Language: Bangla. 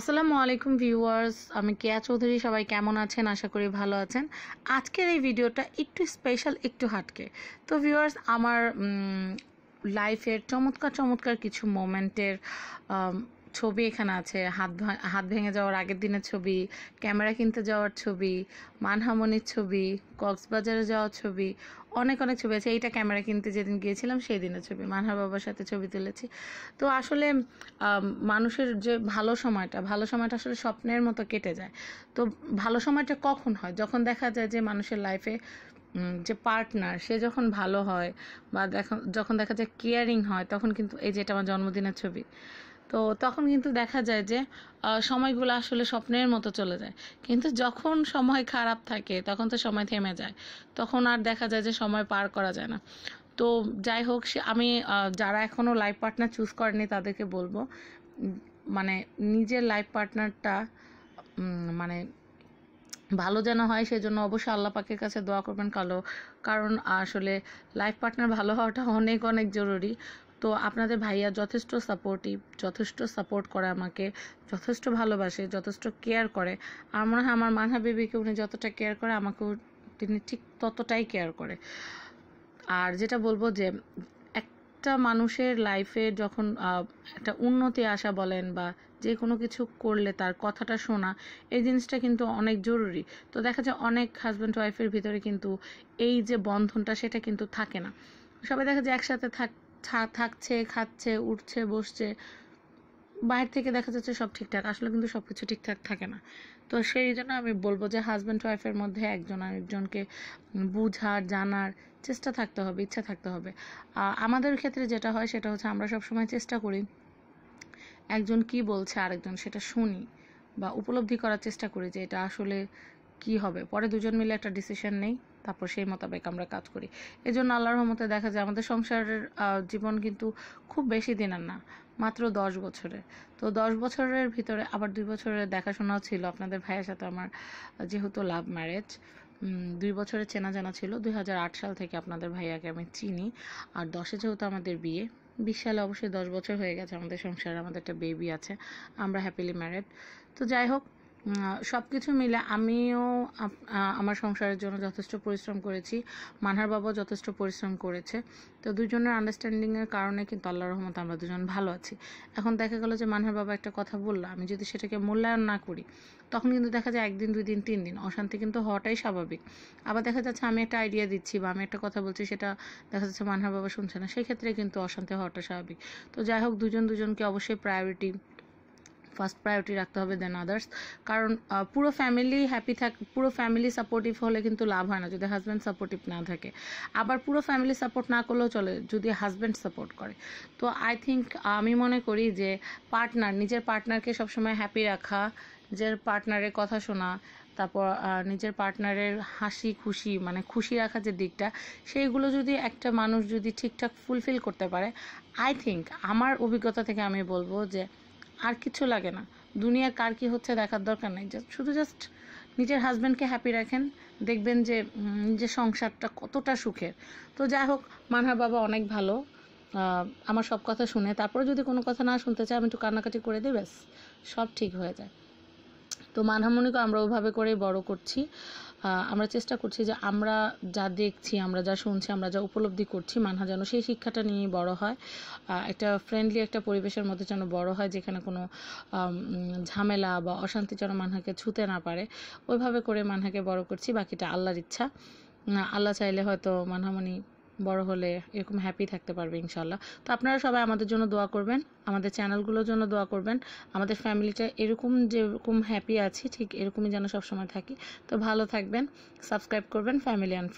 আসসালামু আলাইকুম ভিউয়ার্স আমি কেয়া চৌধুরী সবাই কেমন আছেন আশা করি ভালো আছেন আজকের এই ভিডিওটা একটু স্পেশাল একটু হাটকে তো ভিউয়ার্স আমার লাইফের চমৎকার চমৎকার কিছু মোমেন্টের ছবি এখানে আছে হাত হাত ভেঙে যাওয়ার আগের দিনের ছবি ক্যামেরা কিনতে যাওয়ার ছবি মানহামনির ছবি কক্সবাজারে যাওয়ার ছবি অনেক অনেক ছবি আছে এইটা ক্যামেরা কিনতে যেদিন গিয়েছিলাম সেই দিনের ছবি মানহার বাবার সাথে ছবি তুলেছি তো আসলে মানুষের যে ভালো সময়টা ভালো সময়টা আসলে স্বপ্নের মতো কেটে যায় তো ভালো সময়টা কখন হয় যখন দেখা যায় যে মানুষের লাইফে যে পার্টনার সে যখন ভালো হয় বা দেখ যখন দেখা যায় কেয়ারিং হয় তখন কিন্তু এই যে এটা আমার জন্মদিনের ছবি তো তখন কিন্তু দেখা যায় যে সময়গুলো আসলে স্বপ্নের মতো চলে যায় কিন্তু যখন সময় খারাপ থাকে তখন তো সময় থেমে যায় তখন আর দেখা যায় যে সময় পার করা যায় না তো যাই হোক আমি যারা এখনও লাইফ পার্টনার চুজ করেনি তাদেরকে বলবো মানে নিজের লাইফ পার্টনারটা মানে ভালো যেন হয় সেজন্য অবশ্যই আল্লাহ পাকের কাছে দোয়া করবেন কালো কারণ আসলে লাইফ পার্টনার ভালো হওয়াটা অনেক অনেক জরুরি তো আপনাদের ভাইয়া যথেষ্ট সাপোর্টিভ যথেষ্ট সাপোর্ট করে আমাকে যথেষ্ট ভালোবাসে যথেষ্ট কেয়ার করে আমার আমার মানহা বেবিকে উনি যতটা কেয়ার করে আমাকেও তিনি ঠিক ততটাই কেয়ার করে আর যেটা বলবো যে একটা মানুষের লাইফে যখন একটা উন্নতি আসা বলেন বা যে কোনো কিছু করলে তার কথাটা শোনা এই জিনিসটা কিন্তু অনেক জরুরি তো দেখা যায় অনেক হাজব্যান্ড ওয়াইফের ভিতরে কিন্তু এই যে বন্ধনটা সেটা কিন্তু থাকে না সবাই দেখা যায় একসাথে থাক থাকছে খাচ্ছে উঠছে বসছে বাইরে থেকে দেখা যাচ্ছে সব ঠিকঠাক আসলে কিন্তু সব কিছু ঠিকঠাক থাকে না তো সেই জন্য আমি বলবো যে হাজব্যান্ড ওয়াইফের মধ্যে একজন আরেকজনকে বুঝার জানার চেষ্টা থাকতে হবে ইচ্ছা থাকতে হবে আমাদের ক্ষেত্রে যেটা হয় সেটা হচ্ছে আমরা সবসময় চেষ্টা করি একজন কি বলছে আরেকজন সেটা শুনি বা উপলব্ধি করার চেষ্টা করি যে এটা আসলে কি হবে পরে দুজন মিলে একটা ডিসিশন নেই তারপর সেই মোতাবেক আমরা কাজ করি এই জন্য আল্লাহর রহমতে দেখা যায় আমাদের সংসারের জীবন কিন্তু খুব বেশি দিনের না মাত্র দশ বছরের তো দশ বছরের ভিতরে আবার দুই বছরের দেখাশোনাও ছিল আপনাদের ভাইয়ের সাথে আমার যেহেতু লাভ ম্যারেজ দুই বছরের চেনা জানা ছিল দুই সাল থেকে আপনাদের ভাইয়াকে আমি চিনি আর দশে যেহেতু আমাদের বিয়ে বিশ সালে অবশ্যই দশ বছর হয়ে গেছে আমাদের সংসারে আমাদের একটা বেবি আছে আমরা হ্যাপিলি ম্যারেড তো যাই হোক সব কিছু মিলে আমিও আমার সংসারের জন্য যথেষ্ট পরিশ্রম করেছি মানহার বাবাও যথেষ্ট পরিশ্রম করেছে তো দুজনের আন্ডারস্ট্যান্ডিংয়ের কারণে কিন্তু আল্লাহ রহমত আমরা দুজন ভালো আছি এখন দেখা গেল যে মানহার বাবা একটা কথা বললো আমি যদি সেটাকে মূল্যায়ন না করি তখন কিন্তু দেখা যায় একদিন দুই দিন তিন দিন অশান্তি কিন্তু হওয়াটাই স্বাভাবিক আবার দেখা যাচ্ছে আমি একটা আইডিয়া দিচ্ছি বা আমি একটা কথা বলছি সেটা দেখা যাচ্ছে মানহার বাবা শুনছে না সেক্ষেত্রে কিন্তু অশান্তি হওয়াটা স্বাভাবিক তো যাই হোক দুজন দুজনকে অবশ্যই প্রায়োরিটি ফার্স্ট প্রায়োরিটি রাখতে হবে দেন আদার্স কারণ পুরো ফ্যামিলি হ্যাপি থাক পুরো ফ্যামিলি সাপোর্টিভ হলে কিন্তু লাভ হয় না যদি হাজব্যান্ড সাপোর্টিভ না থাকে আবার পুরো ফ্যামিলি সাপোর্ট না করলেও চলে যদি হাজব্যান্ড সাপোর্ট করে তো আই থিঙ্ক আমি মনে করি যে পার্টনার নিজের পার্টনারকে সবসময় হ্যাপি রাখা নিজের পার্টনারের কথা শোনা তারপর নিজের পার্টনারের হাসি খুশি মানে খুশি রাখার যে দিকটা সেইগুলো যদি একটা মানুষ যদি ঠিকঠাক ফুলফিল করতে পারে আই থিঙ্ক আমার অভিজ্ঞতা থেকে আমি বলবো যে আর কিছু লাগে না দুনিয়া কার কী হচ্ছে দেখার দরকার নেই শুধু জাস্ট নিজের হাজব্যান্ডকে হ্যাপি রাখেন দেখবেন যে যে সংসারটা কতটা সুখের তো যাই হোক মানহার বাবা অনেক ভালো আমার সব কথা শুনে তারপরে যদি কোনো কথা না শুনতে চায় আমি একটু কান্নাকাটি করে দিই ব্যাস সব ঠিক হয়ে যায় তো মানহামণিকে আমরা ওভাবে করেই বড় করছি আমরা চেষ্টা করছি যে আমরা যা দেখছি আমরা যা শুনছি আমরা যা উপলব্ধি করছি মানহা যেন সেই শিক্ষাটা নিয়েই বড় হয় একটা ফ্রেন্ডলি একটা পরিবেশের মধ্যে যেন বড় হয় যেখানে কোনো ঝামেলা বা অশান্তি যেন মানহাকে ছুতে না পারে ওইভাবে করে মানহাকে বড় করছি বাকিটা আল্লাহর ইচ্ছা আল্লাহ চাইলে হয়তো মানহামণি বড় হলে এরকম হ্যাপি থাকতে পারবে ইনশাল্লাহ তো আপনারা সবাই আমাদের জন্য দোয়া করবেন আমাদের চ্যানেলগুলোর জন্য দোয়া করবেন আমাদের ফ্যামিলিটা এরকম যেরকম হ্যাপি আছি ঠিক এরকমই যেন সবসময় থাকি তো ভালো থাকবেন সাবস্ক্রাইব করবেন ফ্যামিলি অ্যান্ড ফ্রেন্ড